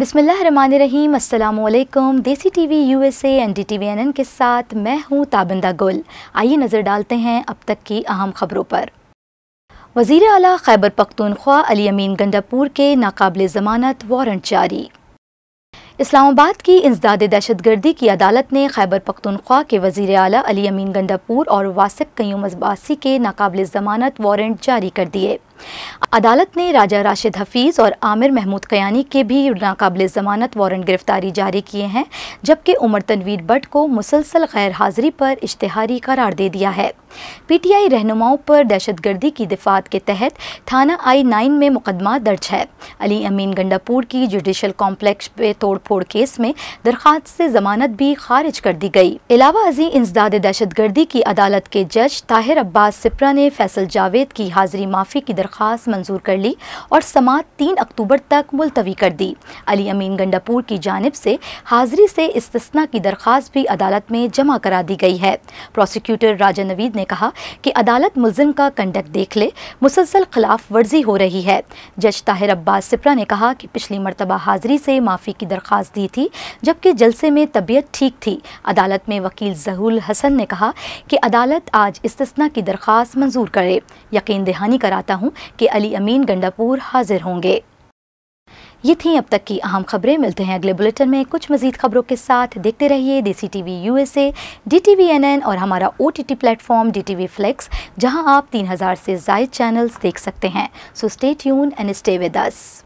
रहीम Allam Desi T V U S N D T V N N के साथ मैं हूँ ताबिंदा गुल आइए नज़र डालते हैं अब तक की अहम खबरों पर वजीर अली खैबर पख्तूनख्वा अली अमीन गंडापुर के नाकबले ज़मानत वारंट जारी इस्लामाबाद की इंसदाद दहशतगर्दी की अदालत ने खैबर पख्तनख्वा के वजीर अली अली अमीन गंदापुर और वासिक कयूम अजबासी के नाकबिल जमानत वारंट जारी कर दिए अदालत ने राजा राशिद हफीज़ और आमिर महमूद कयानी के भी नाकबिल जमानत वारंट गिरफ्तारी जारी किए हैं जबकि उमर तनवीर भट्ट को मुसलसल गैर हाजिरी पर इश्तहारी करार दे दिया है पी टी आई रहनुमाओं पर दहशत गर्दी की दिफात के तहत थाना आई नाइन में मुकदमा दर्ज है अली अमीन गंडापुर की जुडिशल कॉम्प्लेक्स पे तोड़फोड़ केस में दरख्वास्त से जमानत भी खारिज कर दी गई अलावा अजी इंसदाद दहशतगर्दी की अदालत के जज ताहिर अब्बास सिप्रा ने फैसल जावेद की हाजिरी माफ़ी की दरख्वास्त मंजूर कर ली और समात तीन अक्टूबर तक मुलतवी कर दी अली अमीन गंडापुर की जानब से हाजिरी से इस्तना की दरख्वास्त भी अदालत में जमा करा दी गई है प्रोसिक्यूटर राजा नवीद ने कहा कि अदालत मुलिम का कंडक्ट देख ले मुसलसल खिलाफ वर्जी हो रही है जज ताहिर अब्बास सिप्रा ने कहा कि पिछली मरतबा हाजिरी से माफ़ी की दरख्वास्त दी थी जबकि जलसे में तबीयत ठीक थी अदालत में वकील जहूल हसन ने कहा कि अदालत आज इस्तना की दरख्वास्त मंजूर करे यकीन दहानी कराता हूँ कि अली अमीन गंडापुर हाजिर होंगे ये थी अब तक की अहम खबरें मिलते हैं अगले बुलेटिन में कुछ मजीद खबरों के साथ देखते रहिए Desi T V U S A D T V N N और हमारा O T T platform D T V flix जहाँ आप तीन हज़ार से जायद चैनल्स देख सकते हैं so stay tune and stay with us